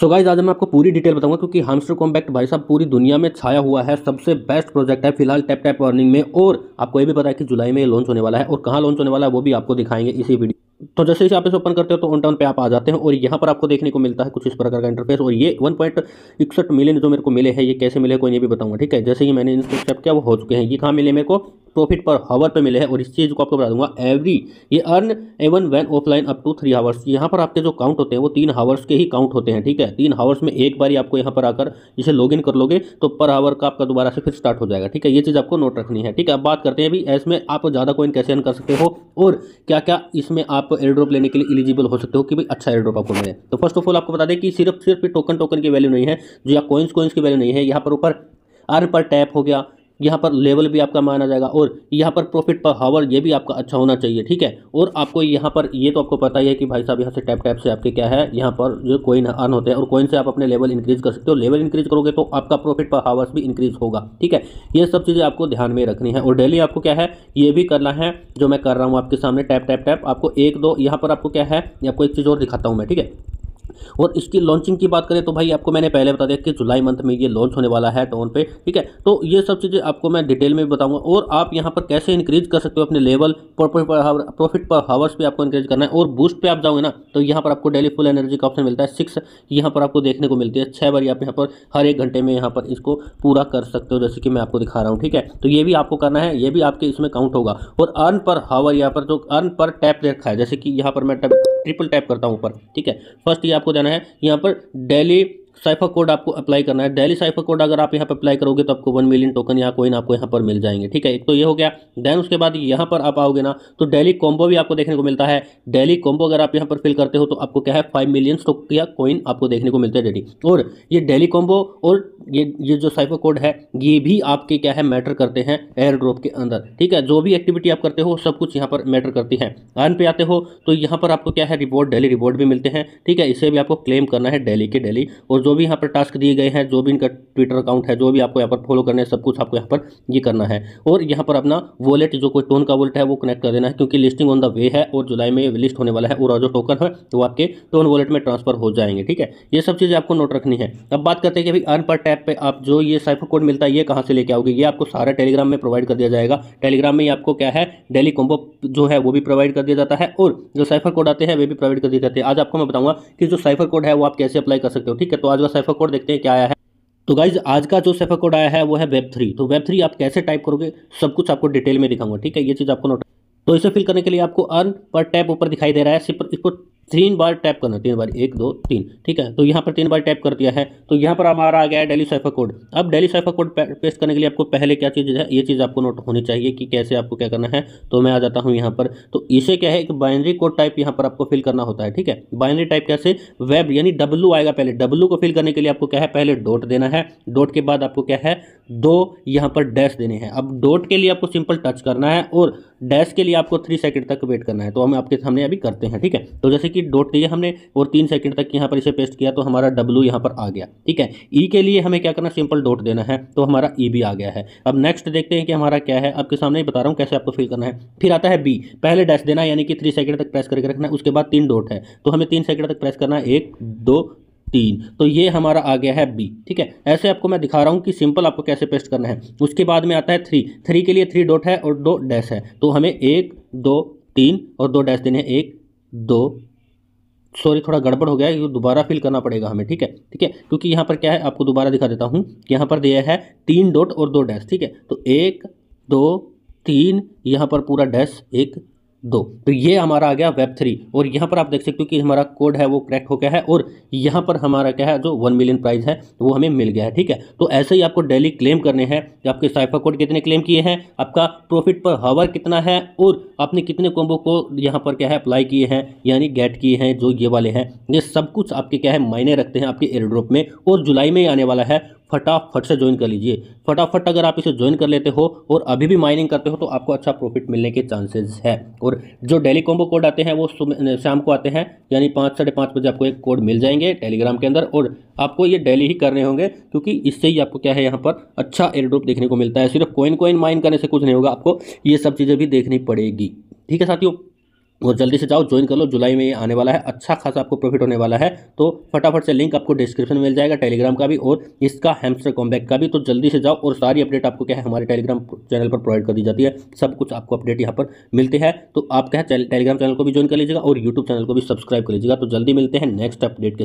so guys आज मैं आपको पूरी डिटेल बताऊंगा क्योंकि हमस्टर कॉम्पैक्ट भाई साहब पूरी दुनिया में छाया हुआ है सबसे बेस्ट प्रोजेक्ट है फिलहाल टैप टैप अर्निंग में और आपको ये भी पता है कि जुलाई में ये लॉन्च होने वाला है और कहाँ लॉन्च होने वाला है वो भी आपको दिखाएंगे इसी वीडियो तो जैसे ही आप इसे ओपन करते हो तो ऑन टाउन पे आप आ जाते हैं और यहाँ पर आपको देखने को मिलता है कुछ इस प्रकार का इंटरफेस और ये वन पॉइंट इकसठ मिलियन जो मेरे को मिले हैं ये कैसे मिले कोई नहीं भी बताऊंगा ठीक है जैसे ही मैंने इनको एक्सेप्ट किया वो हो चुके हैं ये कहाँ मिले मेरे को प्रॉफिट पर हावर पर मिले हैं और इस चीज़ को आपको बता दूंगा एवरी ये earn even when offline up to three hours यहाँ पर आपके जो काउंट होते हैं वो तीन हावर्स के ही काउंट होते हैं ठीक है तीन हावर्स में एक बार आपको यहाँ पर आकर इसे लॉग कर लोगे तो पर हावर का आपका दोबारा से फिर स्टार्ट हो जाएगा ठीक है ये चीज़ आपको नोट रखनी है ठीक है अब बात करते हैं अभी इसमें आप ज़्यादा कोइन कैसे अर्न कर सकते हो और क्या क्या इसमें आप आप एयरड्रॉप लेने के लिए इलिजिबल हो सकते हो कि भाई अच्छा एयरड्रॉप आपको मिले तो फर्स्ट ऑफ ऑल आपको बता दें कि सिर्फ सिर्फ टोकन टोकन की वैल्यू नहीं है जो या कोइंस कोइंस की वैल्यू नहीं है यहाँ पर ऊपर अर्न पर टैप हो गया यहाँ पर लेवल भी आपका माना जाएगा और यहाँ पर प्रॉफिट पर हावर ये भी आपका अच्छा होना चाहिए ठीक है और आपको यहाँ पर ये तो आपको पता ही है कि भाई साहब यहाँ से टैप टैप से आपके क्या है यहाँ पर जो कोइन अर्न होते हैं और कोइन से आप अपने लेवल इंक्रीज कर सकते हो लेवल इंक्रीज करोगे तो आपका प्रॉफिट पर हावर्स भी इंक्रीज होगा ठीक है ये सब चीज़ें आपको ध्यान में रखनी है और डेली आपको क्या है ये भी करना है जो मैं कर रहा हूँ आपके सामने टैप टैप टैप आपको एक दो यहाँ पर आपको क्या है आपको एक चीज़ और दिखाता हूँ मैं ठीक है और इसकी लॉन्चिंग की बात करें तो भाई आपको मैंने पहले बता दिया कि जुलाई मंथ में ये लॉन्च होने वाला है टोन पे ठीक है तो ये सब चीज़ें आपको मैं डिटेल में बताऊंगा और आप यहाँ पर कैसे इंक्रीज कर सकते हो अपने लेवल प्रॉफिट पर हावर प्रॉफिट पर हावर्स भी आपको इंक्रीज करना है और बूस्ट पर आप जाओगे ना तो यहाँ पर आपको डेली फुल एनर्जी का ऑप्शन मिलता है सिक्स यहाँ पर आपको देखने को मिलती है छः बार आप यहाँ पर हर एक घंटे में यहाँ पर इसको पूरा कर सकते हो जैसे कि मैं आपको दिखा रहा हूँ ठीक है तो ये भी आपको करना है ये भी आपके इसमें काउंट होगा और अर्न पर हावर यहाँ पर जो अर्न पर टैप रखा है जैसे कि यहाँ पर मैं टैप ट्रिपल टैप करता हूँ ऊपर ठीक है फर्स्ट ये आपको देना है यहाँ पर डेली साइफर कोड आपको अप्लाई करना है डेली साइफर कोड अगर आप यहाँ पर अप्लाई करोगे तो आपको वन मिलियन टोकन यहाँ कोइन आपको यहाँ पर मिल जाएंगे ठीक है एक तो ये हो गया देन उसके बाद यहाँ पर आप आओगे ना तो डेली कॉम्बो भी आपको देखने को मिलता है डेली कॉम्बो अगर आप यहाँ पर फिल करते हो तो आपको क्या है फाइव मिलियन स्टोक या कोइन आपको देखने को मिलता है डेली और ये डेली कॉम्बो और ये ये जो साइफर कोड है ये भी आपके क्या है मैटर करते हैं एयर ड्रॉप के अंदर ठीक है जो भी एक्टिविटी आप करते हो सब कुछ यहाँ पर मैटर करती है अर्न पे आते हो तो यहाँ पर आपको क्या है रिवॉर्ड डेली रिवॉर्ड भी मिलते हैं ठीक है इसे भी आपको क्लेम करना है डेली के डेली और जो भी यहाँ पर टास्क दिए गए हैं जो भी इनका ट्विटर अकाउंट है जो भी आपको यहाँ पर फॉलो करना है सब कुछ आपको यहाँ पर ये करना है और यहाँ पर अपना वॉलेट जो कोई टोन का वॉलेट है वो कनेक्ट कर देना है क्योंकि लिस्टिंग ऑन द वे है और जुलाई में लिस्ट होने वाला है और जो टोकन है तो वो आपके टोन वॉलेट में ट्रांसफर हो जाएंगे ठीक है ये सब चीज़ें आपको नोट रखनी है अब बात करते हैं कि अभी अर्न पर टैप पर आप जो ये साइफर कोड मिलता है ये कहाँ से लेके आओगे ये आपको सारा टेलीग्राम में प्रोवाइड कर दिया जाएगा टेलीग्राम में आपको क्या है डेली कॉम्बो जो है वो भी प्रोवाइड कर दिया जाता है और जो साइफर कोड आते हैं वे भी प्रोवाइड कर दिए जाते हैं आज आपको मैं बताऊंगा कि जो साइफर कोड है वो आप कैसे अप्लाई कर सकते हो ठीक है तो आज का साइफर कोड देखते हैं क्या आया है तो गाइज आज का जो सेफा कोड आया है वो है वेब थ्री तो वेब थ्री आप कैसे टाइप करोगे सब कुछ आपको डिटेल में दिखाऊंगा ठीक है ये चीज़ आपको नोट तो इसे फिल करने के लिए आपको अर्न पर टैप ऊपर दिखाई दे रहा है सिर्फ इसको तीन बार टैप करना तीन बार एक दो तीन ठीक है तो यहाँ पर तीन बार टैप कर दिया है तो यहाँ पर हमारा आ गया है डेली साइफर कोड अब डेली साइफर कोड पेस्ट करने के लिए आपको पहले क्या चीज़ है ये चीज़ आपको नोट होनी चाहिए कि कैसे आपको क्या करना है तो मैं आ जाता हूँ यहाँ पर तो इसे क्या है एक बाइनरी कोड टाइप यहाँ पर आपको फिल करना होता है ठीक है बाइनरी टाइप कैसे वेब यानी डब्लू आएगा पहले डब्लू को फिल करने के लिए आपको क्या है पहले डोट देना है डोट के बाद आपको क्या है दो यहाँ पर डैश देने हैं अब डोट के लिए आपको सिंपल टच करना है और डैश के लिए आपको थ्री सेकंड तक वेट करना है तो हम आपके सामने अभी करते हैं ठीक है तो जैसे कि डॉट लिए हमने और तीन सेकंड तक यहाँ पर इसे पेस्ट किया तो हमारा डब्लू यहाँ पर आ गया ठीक है ई e के लिए हमें क्या करना सिंपल डॉट देना है तो हमारा ई e भी आ गया है अब नेक्स्ट देखते हैं कि हमारा क्या है आपके सामने बता रहा हूँ कैसे आपको फिल करना है फिर आता है बी पहले डैश देना यानी कि थ्री सेकंड तक प्रेस करके रखना है उसके बाद तीन डोट है तो हमें तीन सेकंड तक प्रेस करना है एक दो तीन तो ये हमारा आ गया है बी ठीक है ऐसे आपको मैं दिखा रहा हूँ कि सिंपल आपको कैसे पेस्ट करना है उसके बाद में आता है थ्री थ्री के लिए थ्री डॉट है और दो डैश है तो हमें एक दो तीन और दो डैश देने हैं एक दो सॉरी थोड़ा गड़बड़ हो गया ये दोबारा फिल करना पड़ेगा हमें ठीक है ठीक है क्योंकि यहाँ पर क्या है आपको दोबारा दिखा देता हूँ यहाँ पर दिया है तीन डॉट और दो डैश ठीक है तो एक दो तीन यहाँ पर पूरा डैश एक दो तो ये हमारा आ गया वेब थ्री और यहाँ पर आप देख सकते हो कि हमारा कोड है वो करेक्ट हो गया है और यहाँ पर हमारा क्या है जो वन मिलियन प्राइज है वो हमें मिल गया है ठीक है तो ऐसे ही आपको डेली क्लेम करने हैं कि आपके साइफा कोड कितने क्लेम किए हैं आपका प्रॉफिट पर हावर कितना है और आपने कितने कॉम्बो को यहाँ पर क्या है अप्लाई किए हैं यानी गेट किए हैं जो ये वाले हैं ये सब कुछ आपके क्या है मायने रखते हैं आपके एयरड्रॉप में और जुलाई में आने वाला है फटाफट से ज्वाइन कर लीजिए फटाफट अगर आप इसे ज्वाइन कर लेते हो और अभी भी माइनिंग करते हो तो आपको अच्छा प्रॉफिट मिलने के चांसेस है और जो डेली कॉम्बो कोड आते हैं वो शाम को आते हैं यानी पाँच साढ़े पाँच बजे आपको एक कोड मिल जाएंगे टेलीग्राम के अंदर और आपको ये डेली ही करने होंगे क्योंकि इससे ही आपको क्या है यहाँ पर अच्छा एयरड्रॉप देखने को मिलता है सिर्फ कोइन कोइन माइन करने से कुछ नहीं होगा आपको ये सब चीज़ें भी देखनी पड़ेगी ठीक है साथियों और जल्दी से जाओ ज्वाइन कर लो जुलाई में ये आने वाला है अच्छा खासा आपको प्रॉफिट होने वाला है तो फटाफट से लिंक आपको डिस्क्रिप्शन में मिल जाएगा टेलीग्राम का भी और इसका हैमस्टर कॉम्बैक का भी तो जल्दी से जाओ और सारी अपडेट आपको क्या है हमारे टेलीग्राम चैनल पर प्रोवाइड कर दी जाती है सब कुछ आपको अपडेट यहाँ पर मिलती है तो आप क्या है टेलीग्राम चैनल को भी ज्वाइन कर लीजिएगा और यूट्यूब चैनल को भी सब्सक्राइब कर लीजिएगा तो जल्दी मिलते हैं नेक्स्ट अपडेट के